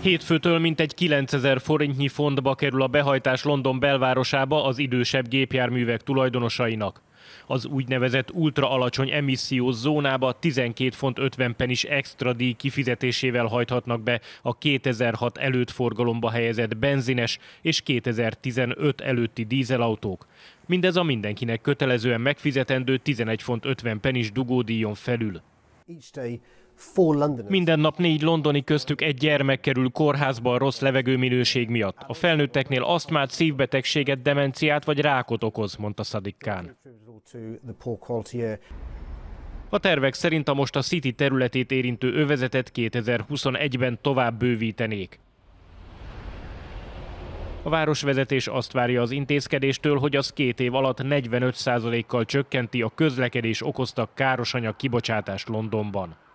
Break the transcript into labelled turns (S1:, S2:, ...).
S1: Hétfőtől mintegy 9000 forintnyi fontba kerül a behajtás London belvárosába az idősebb gépjárművek tulajdonosainak. Az úgynevezett ultra alacsony emissziós zónába 12 font 50 penis extra díj kifizetésével hajthatnak be a 2006 előtt forgalomba helyezett benzines és 2015 előtti dízelautók. Mindez a mindenkinek kötelezően megfizetendő 11 font 50 penis dugódíjon felül. Minden nap négy londoni köztük egy gyermek kerül kórházba a rossz levegőminőség miatt. A felnőtteknél asztmát, szívbetegséget, demenciát vagy rákot okoz, mondta szadikán. A tervek szerint a most a City területét érintő övezetet 2021-ben tovább bővítenék. A városvezetés azt várja az intézkedéstől, hogy az két év alatt 45%-kal csökkenti a közlekedés okozta károsanyag kibocsátást Londonban.